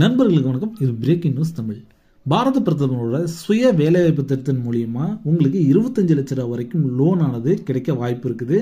நண்பர்களுக்கு வணக்கம் இது பிரேக்கிங் நியூஸ் தமிழ் பாரத பிரதமரோட சுய வேலைவாய்ப்பு திட்டத்தின் மூலியமா உங்களுக்கு இருபத்தஞ்சு லட்ச ரூபா வரைக்கும் லோன் ஆனது கிடைக்க வாய்ப்பு இருக்குது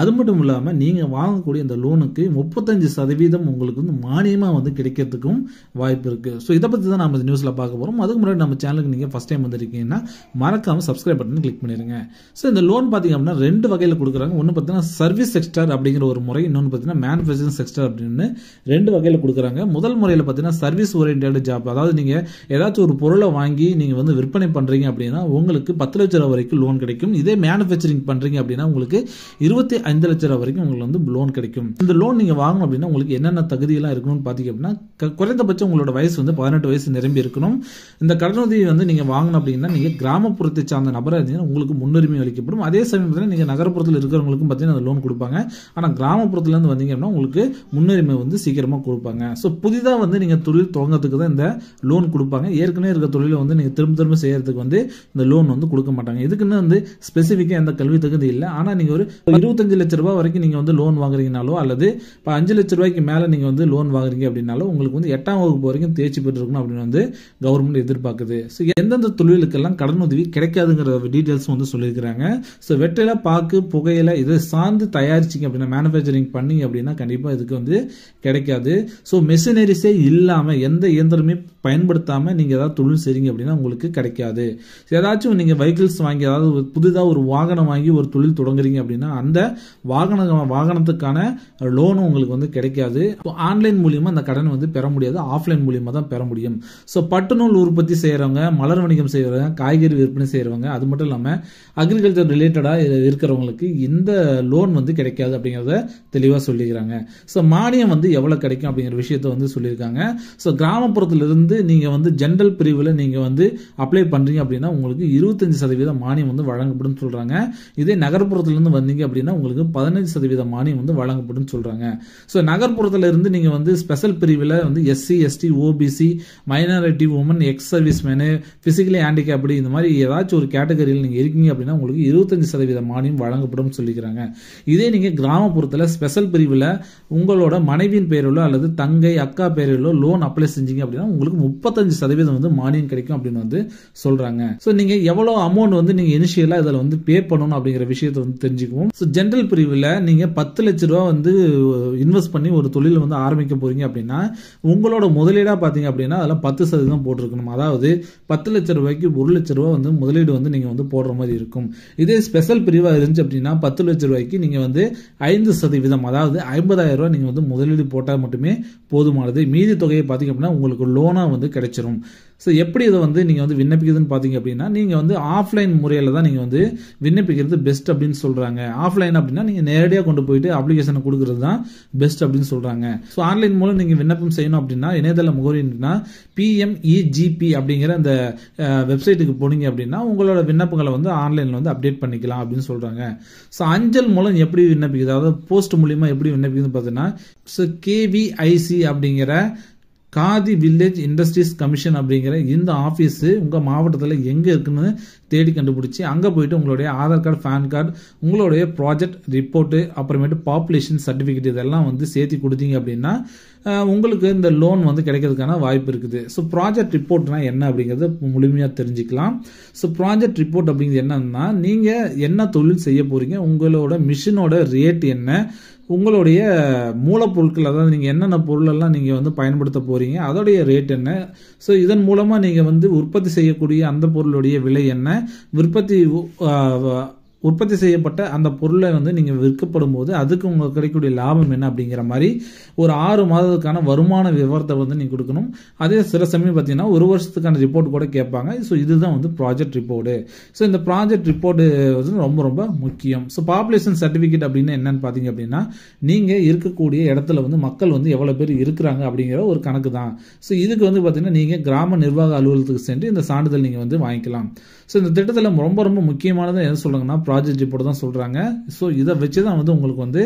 அது மட்டும் இல்லாமல் நீங்கள் வாங்கக்கூடிய அந்த லோனுக்கு முப்பத்தஞ்சு சதவீதம் உங்களுக்கு வந்து மானியமாக வந்து கிடைக்கிறதுக்கும் வாய்ப்பு இருக்குது ஸோ இதை பற்றி தான் நம்ம நியூஸில் பார்க்க போகிறோம் அதுக்கு முன்னாடி நம்ம சேனலுக்கு நீங்கள் ஃபஸ்ட் டைம் வந்திருக்கீங்கன்னா மறக்காமல் சப்ஸ்கிரைப் பட்டன் கிளிக் பண்ணிடுங்க ஸோ இந்த லோன் பார்த்தீங்க அப்படின்னா ரெண்டு வகையில் கொடுக்குறாங்க ஒன்று பார்த்தீங்கன்னா சர்வீஸ் செக்டர் அப்படிங்கிற ஒரு முறை இன்னொன்று பார்த்தீங்கன்னா மேனுஃபேக்சரிங் செக்டர் அப்படின்னு ரெண்டு வகையில் கொடுக்குறாங்க முதல் முறையில் பார்த்தீங்கன்னா சர்வீஸ் ஓரியன்ட் ஜாப் அதாவது நீங்கள் ஏதாச்சும் ஒரு பொருளை வாங்கி நீங்கள் வந்து விற்பனை பண்ணுறீங்க அப்படின்னா உங்களுக்கு பத்து லட்ச ரூபா வரைக்கும் லோன் கிடைக்கும் இதே மேனுஃபேக்சரிங் பண்ணுறீங்க அப்படின்னா உங்களுக்கு இருபத்தி ஐந்து லட்ச ரூபா வரைக்கும் உங்களுக்கு வந்து லோன் கிடைக்கும் இந்த லோன் நீங்கள் வாங்கணும் அப்படின்னா உங்களுக்கு என்னென்ன தகுதியெல்லாம் இருக்கணும்னு பார்த்தீங்க அப்படின்னா குறைந்தபட்சம் உங்களோட வயசு வந்து பதினெட்டு வயசு நிரம்பி இருக்கணும் இந்த கடனுதவி வந்து நீங்கள் வாங்கணும் அப்படின்னா நீங்கள் கிராமப்புறத்தை சார்ந்த நபராக இருந்தீங்கன்னா உங்களுக்கு முன்னுரிமை அளிக்கப்படும் அதே சமயத்தில் நீங்கள் நகரப்புறத்தில் இருக்கிறவங்களுக்கும் பார்த்தீங்கன்னா அந்த லோன் கொடுப்பாங்க ஆனால் கிராமப்புறத்துலேருந்து வந்தீங்க அப்படின்னா உங்களுக்கு முன்னுரிமை வந்து சீக்கிரமாக கொடுப்பாங்க ஸோ புதிதாக வந்து நீங்கள் தொழில் துவங்கிறதுக்கு தான் இந்த லோன் கொடுப்பாங்க ஏற்கனவே இருக்க தொழிலை வந்து நீங்கள் திரும்ப திரும்ப செய்யறதுக்கு வந்து இந்த லோன் வந்து கொடுக்க மாட்டாங்க இதுக்குன்னு வந்து ஸ்பெசிஃபிக்காக எந்த கல்வி தகுதி இல்லை ஆனால் நீங்கள் ஒரு இருபத்தஞ்சு லட்ச ரூபா வரைக்கும் நீங்கள் வந்து லோன் வாங்குறீங்கனாலோ அல்லது இப்போ அஞ்சு லட்ச ரூபாய்க்கு மேலே நீங்கள் வந்து லோன் வாங்குறீங்க அப்படின்னாலும் உங்களுக்கு வந்து எட்டாம் வகுப்பு வரைக்கும் தேர்ச்சி பெற்றிருக்கணும் அப்படின்னு வந்து கவர்மெண்ட் எதிர்பார்க்குது ஸோ எந்தெந்த தொழிலுக்கெல்லாம் கடன் உதவி கிடைக்காதுங்கிற டீட்டெயில்ஸ் வந்து சொல்லியிருக்கிறாங்க ஸோ வெட்டையில பாக்கு புகையில இதை சார்ந்து தயாரிச்சிங்க அப்படின்னா மேனுஃபேக்சரிங் பண்ணி அப்படின்னா கண்டிப்பாக இதுக்கு வந்து கிடைக்காது ஸோ மெஷினரிஸே இல்லாமல் எந்த இயந்திரமே பயன்படுத்தாமல் நீங்கள் ஏதாவது தொழில் செய்கிறீங்க அப்படின்னா உங்களுக்கு கிடைக்காது ஏதாச்சும் நீங்கள் வெஹிக்கிள்ஸ் வாங்கி அதாவது ஒரு புதிதாக ஒரு வாகனம் வாங்கி ஒரு தொழில் தொடங்குறீங்க அப்படின்னா அந்த வாகன வாகனத்துக்கான லோனும் உங்களுக்கு வந்து கிடைக்காது ஆன்லைன் மூலியமாக அந்த கடன் வந்து பெற முடியாது ஆஃப்லைன் மூலியமாக தான் பெற முடியும் ஸோ பட்டுநூல் உற்பத்தி செய்கிறவங்க மலர் வணிகம் செய்கிறவங்க காய்கறி விற்பனை செய்கிறவங்க அது மட்டும் இல்லாமல் அக்ரிகல்ச்சர் ரிலேட்டடாக இருக்கிறவங்களுக்கு இந்த லோன் வந்து கிடைக்காது அப்படிங்கிறத தெளிவாக சொல்லிக்கிறாங்க ஸோ மானியம் வந்து எவ்வளோ கிடைக்கும் அப்படிங்கிற விஷயத்த வந்து சொல்லியிருக்காங்க ஸோ கிராமப்புறத்துலேருந்து வந்து நீங்கள் வந்து ஜென்ரல் பிரிவில் நீங்கள் வந்து அப்ளை பண்ணுறீங்க அப்படின்னா உங்களுக்கு இருபத்தஞ்சி சதவீத மானியம் வந்து வழங்கப்படும் சொல்கிறாங்க இதே நகர்ப்புறத்துலேருந்து வந்தீங்க அப்படின்னா உங்களுக்கு பதினஞ்சு சதவீத மானியம் வந்து வழங்கப்படும் சொல்கிறாங்க ஸோ நகர்ப்புறத்தில் இருந்து நீங்கள் வந்து ஸ்பெஷல் பிரிவில் வந்து SC ST OBC minority women ex service men physically handicapped இந்த மாதிரி ஏதாச்சும் ஒரு கேட்டகரியில் நீங்கள் இருக்கீங்க அப்படின்னா உங்களுக்கு இருபத்தஞ்சு சதவீத மானியம் வழங்கப்படும் சொல்லிக்கிறாங்க இதே நீங்கள் கிராமப்புறத்தில் ஸ்பெஷல் பிரிவில் உங்களோட மனைவியின் பெயரிலோ அல்லது தங்கை அக்கா பெயரிலோ லோன் அப்ளை செஞ்சீங்க அப்படின்னா உங்களுக்கு முப்பத்தஞ்சு சதவீதம் வந்து மானியம் கிடைக்கும் அப்படின்னு வந்து சொல்றாங்க ஸோ நீங்க எவ்வளோ அமௌண்ட் வந்து நீங்க இனிஷியலா இதில் வந்து பே பண்ணணும் அப்படிங்கிற விஷயத்த வந்து தெரிஞ்சுக்குவோம் ஸோ ஜென்ரல் பிரிவில் நீங்க பத்து லட்ச ரூபா வந்து இன்வெஸ்ட் பண்ணி ஒரு தொழில் வந்து ஆரம்பிக்க போறீங்க அப்படின்னா உங்களோட முதலீடா பாத்தீங்க அப்படின்னா அதில் பத்து சதவீதம் போட்டிருக்கணும் அதாவது பத்து லட்ச ரூபாய்க்கு ஒரு லட்ச ரூபா வந்து முதலீடு வந்து நீங்க வந்து போடுற மாதிரி இருக்கும் இதே ஸ்பெஷல் பிரிவாக இருந்துச்சு அப்படின்னா பத்து லட்ச ரூபாய்க்கு நீங்க வந்து ஐந்து சதவீதம் அதாவது ஐம்பதாயிரம் ரூபாய் நீங்க வந்து முதலீடு போட்டால் மட்டுமே போதுமானது மீதி தொகையை பார்த்தீங்க அப்படின்னா உங்களுக்கு லோனாக எல்லாம் வந்து கிடைச்சிரும் ஸோ எப்படி இதை வந்து நீங்கள் வந்து விண்ணப்பிக்கிறதுனு பார்த்தீங்க அப்படின்னா நீங்கள் வந்து ஆஃப்லைன் முறையில் தான் நீங்கள் வந்து விண்ணப்பிக்கிறது பெஸ்ட் அப்படின்னு சொல்கிறாங்க ஆஃப்லைன் அப்படின்னா நீங்கள் நேரடியாக கொண்டு போயிட்டு அப்ளிகேஷனை கொடுக்குறது தான் பெஸ்ட் அப்படின்னு சொல்கிறாங்க ஸோ ஆன்லைன் மூலம் நீங்கள் விண்ணப்பம் செய்யணும் அப்படின்னா இணையதள முகவரி பிஎம்இஜிபி e அப்படிங்கிற அந்த வெப்சைட்டுக்கு போனீங்க அப்படின்னா உங்களோட விண்ணப்பங்களை வந்து ஆன்லைனில் வந்து அப்டேட் பண்ணிக்கலாம் அப்படின்னு சொல்கிறாங்க ஸோ அஞ்சல் மூலம் எப்படி விண்ணப்பிக்குது அதாவது போஸ்ட் மூலியமாக எப்படி விண்ணப்பிக்குதுன்னு பார்த்தீங்கன்னா ஸோ கேவிஐசி அப்படிங்கிற காதி வில்லேஜ் இண்டஸ்ட்ரீஸ் கமிஷன் அப்படிங்கிற இந்த ஆஃபீஸு உங்கள் மாவட்டத்தில் எங்கே இருக்குன்னு தேடி கண்டுபிடிச்சி அங்கே போயிட்டு உங்களுடைய ஆதார் கார்டு பேன் கார்டு உங்களுடைய ப்ராஜெக்ட் ரிப்போர்ட்டு அப்புறமேட்டு பாப்புலேஷன் சர்டிஃபிகேட் இதெல்லாம் வந்து சேர்த்து கொடுத்தீங்க அப்படின்னா உங்களுக்கு இந்த லோன் வந்து கிடைக்கிறதுக்கான வாய்ப்பு இருக்குது ஸோ ப்ராஜெக்ட் ரிப்போர்ட்னா என்ன அப்படிங்கிறது முழுமையாக தெரிஞ்சுக்கலாம் ஸோ ப்ராஜெக்ட் ரிப்போர்ட் அப்படிங்கிறது என்னன்னா நீங்கள் என்ன தொழில் செய்ய போகிறீங்க உங்களோட மிஷினோட ரேட் என்ன உங்களுடைய மூலப்பொருட்கள் அதாவது நீங்கள் என்னென்ன பொருளெல்லாம் நீங்கள் வந்து பயன்படுத்த போகிறீங்க அதோடைய ரேட் என்ன ஸோ இதன் மூலமாக நீங்கள் வந்து உற்பத்தி செய்யக்கூடிய அந்த பொருளுடைய விலை என்ன விற்பத்தி உற்பத்தி செய்யப்பட்ட அந்த பொருளை வந்து நீங்கள் விற்கப்படும் போது அதுக்கு உங்களுக்கு கிடைக்கக்கூடிய லாபம் என்ன அப்படிங்கிற மாதிரி ஒரு ஆறு மாதத்துக்கான வருமான விவரத்தை வந்து நீங்கள் கொடுக்கணும் அதே சில சமயம் பார்த்தீங்கன்னா ஒரு வருஷத்துக்கான ரிப்போர்ட் கூட கேட்பாங்க ஸோ இதுதான் வந்து ப்ராஜெக்ட் ரிப்போர்ட்டு ஸோ இந்த ப்ராஜெக்ட் ரிப்போர்ட்டு வந்து ரொம்ப ரொம்ப முக்கியம் ஸோ பாப்புலேஷன் சர்டிஃபிகேட் அப்படின்னு என்னன்னு பார்த்தீங்க அப்படின்னா நீங்கள் இருக்கக்கூடிய இடத்துல வந்து மக்கள் வந்து எவ்வளோ பேர் இருக்கிறாங்க அப்படிங்கிற ஒரு கணக்கு தான் ஸோ இதுக்கு வந்து பார்த்தீங்கன்னா நீங்கள் கிராம நிர்வாக அலுவலகத்துக்கு சென்று இந்த சான்றிதழ் நீங்கள் வந்து வாங்கிக்கலாம் ஸோ இந்த திட்டத்தில் ரொம்ப ரொம்ப முக்கியமானது என்ன சொல்லுங்கன்னா ப்ராஜெக்ட் ரிப்போர்ட் தான் சொல்கிறாங்க ஸோ இதை வச்சு தான் வந்து உங்களுக்கு வந்து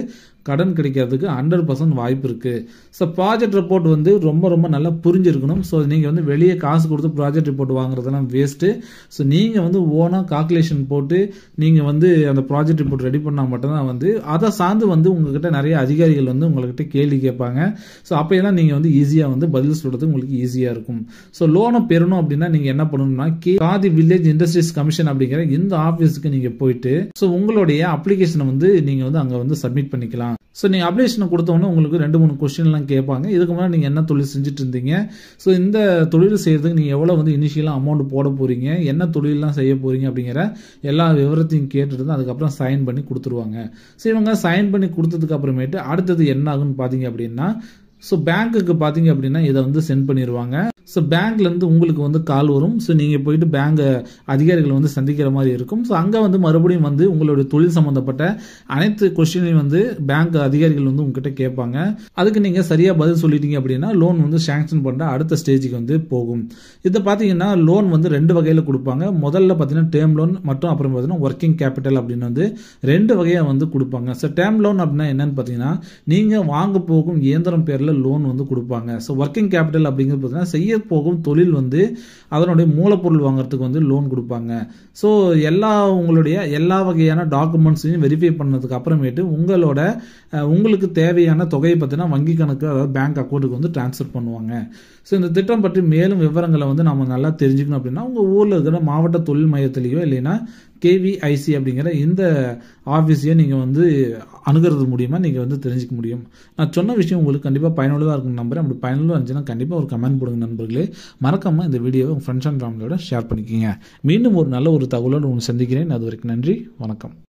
கடன் கிடைக்கிறதுக்கு ஹண்ட்ரட் பர்சன்ட் வாய்ப்பு இருக்குது ஸோ ப்ராஜெக்ட் ரிப்போர்ட் வந்து ரொம்ப ரொம்ப நல்லா புரிஞ்சிருக்கணும் ஸோ நீங்கள் வந்து வெளியே காசு கொடுத்து ப்ராஜெக்ட் ரிப்போர்ட் வாங்குறதெல்லாம் வேஸ்ட்டு ஸோ நீங்கள் வந்து ஓனாக கால்குலேஷன் போட்டு நீங்கள் வந்து அந்த ப்ராஜெக்ட் ரிப்போர்ட் ரெடி பண்ணால் மட்டும்தான் வந்து அதை சார்ந்து வந்து உங்ககிட்ட நிறைய அதிகாரிகள் வந்து உங்கள்கிட்ட கேள்வி கேட்பாங்க ஸோ அப்போயெல்லாம் நீங்கள் வந்து ஈஸியாக வந்து பதில் சொல்கிறது உங்களுக்கு ஈஸியாக இருக்கும் ஸோ லோனை பெறணும் அப்படின்னா நீங்கள் என்ன பண்ணணும்னா K Khadi village industries commission அப்படிங்கிற இந்த ஆஃபீஸுக்கு நீங்கள் போயிட்டு ஸோ உங்களுடைய அப்ளிகேஷனை வந்து நீங்கள் வந்து அங்கே வந்து சப்மிட் பண்ணிக்கலாம் ஸோ நீங்கள் அப்ளிகேஷன் கொடுத்தவொடனே உங்களுக்கு ரெண்டு மூணு கொஸ்டின்லாம் கேட்பாங்க இதுக்கு முன்னாடி நீங்கள் என்ன தொழில் செஞ்சுட்டு இருந்தீங்க ஸோ இந்த தொழில் செய்கிறதுக்கு நீங்கள் எவ்வளோ வந்து இனிஷியலாக அமௌண்ட் போட போகிறீங்க என்ன தொழிலெலாம் செய்ய போகிறீங்க அப்படிங்கிற எல்லா விவரத்தையும் கேட்டுட்டு தான் அதுக்கப்புறம் சைன் பண்ணி கொடுத்துருவாங்க ஸோ இவங்க சைன் பண்ணி கொடுத்ததுக்கு அப்புறமேட்டு அடுத்தது என்ன ஆகுன்னு பார்த்தீங்க அப்படின்னா ஸோ பேங்க்குக்கு பார்த்தீங்க அப்படின்னா இதை வந்து சென்ட் பண்ணிடுவாங்க ஸோ பேங்க்லேருந்து உங்களுக்கு வந்து கால் வரும் ஸோ நீங்கள் போயிட்டு பேங்கை அதிகாரிகளை வந்து சந்திக்கிற மாதிரி இருக்கும் ஸோ அங்கே வந்து மறுபடியும் வந்து உங்களுடைய தொழில் சம்மந்தப்பட்ட அனைத்து கொஸ்டினையும் வந்து பேங்க் அதிகாரிகள் வந்து உங்ககிட்ட கேட்பாங்க அதுக்கு நீங்கள் சரியாக பதில் சொல்லிட்டீங்க அப்படின்னா லோன் வந்து சேங்ஷன் பண்ணுற அடுத்த ஸ்டேஜுக்கு வந்து போகும் இதை பார்த்தீங்கன்னா லோன் வந்து ரெண்டு வகையில் கொடுப்பாங்க முதல்ல பார்த்தீங்கன்னா டேர்ம் லோன் மற்றும் அப்புறம் பார்த்தீங்கன்னா ஒர்க்கிங் கேபிட்டல் அப்படின்னு வந்து ரெண்டு வகையாக வந்து கொடுப்பாங்க ஸோ டேர்ம் லோன் அப்படின்னா என்னன்னு பார்த்தீங்கன்னா நீங்கள் வாங்க போகும் இயந்திரம் பேரில் லோன் வந்து கொடுப்பாங்க ஸோ ஒர்க்கிங் கேபிட்டல் அப்படிங்கிறது பார்த்தீங்கன்னா செய்ய போகும் தொழில் வந்து அதனுடைய மூலப்பொருள் வாங்குறதுக்கு வந்து லோன் கொடுப்பாங்க ஸோ எல்லா உங்களுடைய எல்லா வகையான டாக்குமெண்ட்ஸையும் வெரிஃபை பண்ணதுக்கு அப்புறமேட்டு உங்களோட உங்களுக்கு தேவையான தொகையை பற்றினா வங்கி கணக்கு அதாவது பேங்க் அக்கௌண்ட்டுக்கு வந்து டிரான்ஸ்ஃபர் பண்ணுவாங்க ஸோ இந்த திட்டம் பற்றி மேலும் விவரங்களை வந்து நம்ம நல்லா தெரிஞ்சுக்கணும் அப்படின்னா உங்கள் ஊரில் இருக்கிற மாவட்ட தொழில் மையத்திலையோ இல்லைன்னா கேவிஐசி அப்படிங்கிற இந்த ஆஃபீஸையும் நீங்கள் வந்து அணுகிறது மூலியமாக நீங்கள் வந்து தெரிஞ்சிக்க முடியும் நான் சொன்ன விஷயம் உங்களுக்கு கண்டிப்பாக பயனுள்ளதாக இருக்கும் நம்புறேன் அப்படி பயனுள்ளதாக இருந்துச்சுன்னா கண்டிப்பாக ஒரு கமெண்ட் போடுங்க நண்பர்களே மறக்காமல் இந்த வீடியோவை உங்கள் ஃப்ரெண்ட்ஸ் அண்ட் ஃபேமிலியோட ஷேர் பண்ணிக்கிங்க மீண்டும் ஒரு நல்ல ஒரு தகவலோடு உங்களுக்கு சந்திக்கிறேன் அது வரைக்கும் நன்றி வணக்கம்